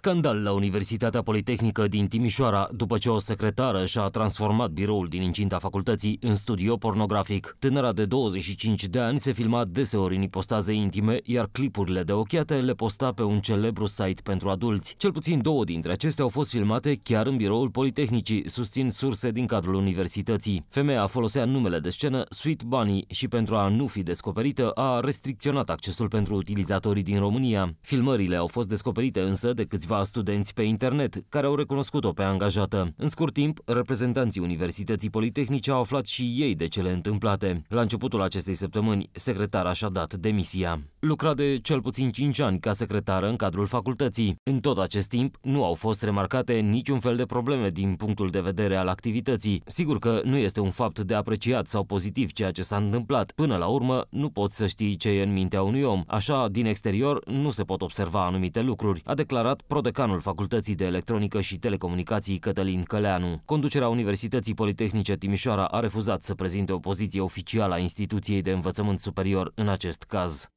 Scandal la Universitatea Politehnică din Timișoara, după ce o secretară și-a transformat biroul din incinta facultății în studio pornografic. Tânăra de 25 de ani se filma deseori în ipostaze intime, iar clipurile de ochiate le posta pe un celebru site pentru adulți. Cel puțin două dintre acestea au fost filmate chiar în biroul Politehnicii, susțin surse din cadrul universității. Femeia folosea numele de scenă Sweet Bunny și pentru a nu fi descoperită a restricționat accesul pentru utilizatorii din România. Filmările au fost descoperite însă de câți câțiva studenți pe internet, care au recunoscut-o pe angajată. În scurt timp, reprezentanții Universității Politehnice au aflat și ei de cele întâmplate. La începutul acestei săptămâni, secretara și-a dat demisia. Lucra de cel puțin 5 ani ca secretară în cadrul facultății. În tot acest timp, nu au fost remarcate niciun fel de probleme din punctul de vedere al activității. Sigur că nu este un fapt de apreciat sau pozitiv ceea ce s-a întâmplat. Până la urmă, nu poți să știi ce e în mintea unui om. Așa, din exterior, nu se pot observa anumite lucruri, a declarat prodecanul Facultății de Electronică și Telecomunicații Cătălin Căleanu. Conducerea Universității Politehnice Timișoara a refuzat să prezinte o poziție oficială a instituției de învățământ superior în acest caz.